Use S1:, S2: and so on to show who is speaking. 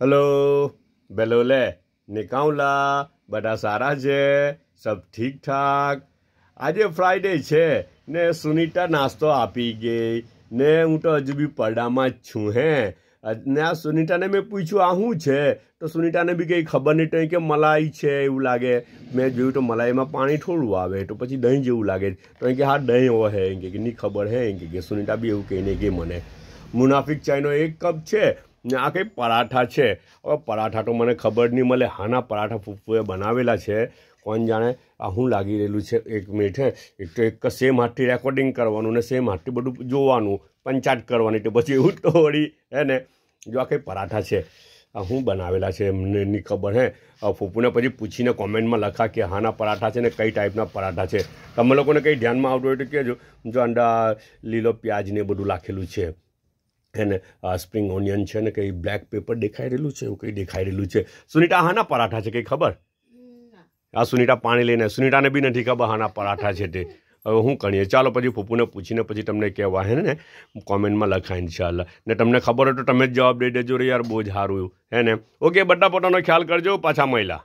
S1: hello bellow લે નિકાઉલા બધા સારા છે સબ ઠીક ઠાક આજે ફ્રાઈડે છે ને સુનિતા નાસ્તો આપી ગઈ ને હું તો હજુ બી પડદામાં જ છું હે ને આ સુનિતાને મેં પૂછ્યું આ શું છે તો સુનિતાને બી કંઈ ખબર નહીં થઈ કે મલાઈ છે એવું લાગે મેં જોયું તો મલાઈમાં પાણી થોડું આવે તો પછી દહીં જેવું લાગે તો એ કે હા દહીં હો હે એમ કે નહીં ખબર હે એમ કે સુનિતા બી એવું કહીને કે મને મુનાફિક ચાયનો એક કપ છે ને આ કંઈ પરાઠા છે હવે પરાઠા તો મને ખબર નહીં મળે હાના પરાઠા ફૂફૂએ બનાવેલા છે કોણ જાણે આ હું લાગી રહેલું છે એક મિનિટ હે એક તો એક સેમ હાથથી રેકોર્ડિંગ કરવાનું ને સેમ હાથથી બધું જોવાનું પંચાટ કરવાની તો પછી એવું તો વળી હે ને જો આ કંઈ પરાઠા છે આ હું બનાવેલા છે એમને ની ખબર હે ફૂફુને પછી પૂછીને કોમેન્ટમાં લખા કે હાના પરાઠા છે ને કઈ ટાઈપના પરાઠા છે તમે લોકોને કંઈ ધ્યાનમાં આવતું હોય તો કહેજો જો અંડા લીલો પ્યાજ ને બધું લાખેલું છે એને આ સ્પ્રિંગ ઓનિયન છે ને કંઈ બ્લેક પેપર દેખાઈ રહેલું છે એવું કંઈ દેખાઈ રહેલું છે સુનિતા હાના પરાઠા છે કંઈ ખબર આ સુનિતા પાણી લઈને સુનિતાને બી નથી ખબર હાના પરાઠા છે તે હવે હું કરીએ ચાલો પછી ફૂફૂને પૂછીને પછી તમને કહેવા હે ને કોમેન્ટમાં લખાય ઇન્શાલ્લા ને તમને ખબર હોય તો તમે જ જવાબ દઈ દેજો રે યાર બહુ જ સારું એવું હે ને ઓકે બધા પોતાનો ખ્યાલ કરજો પાછા મહિલા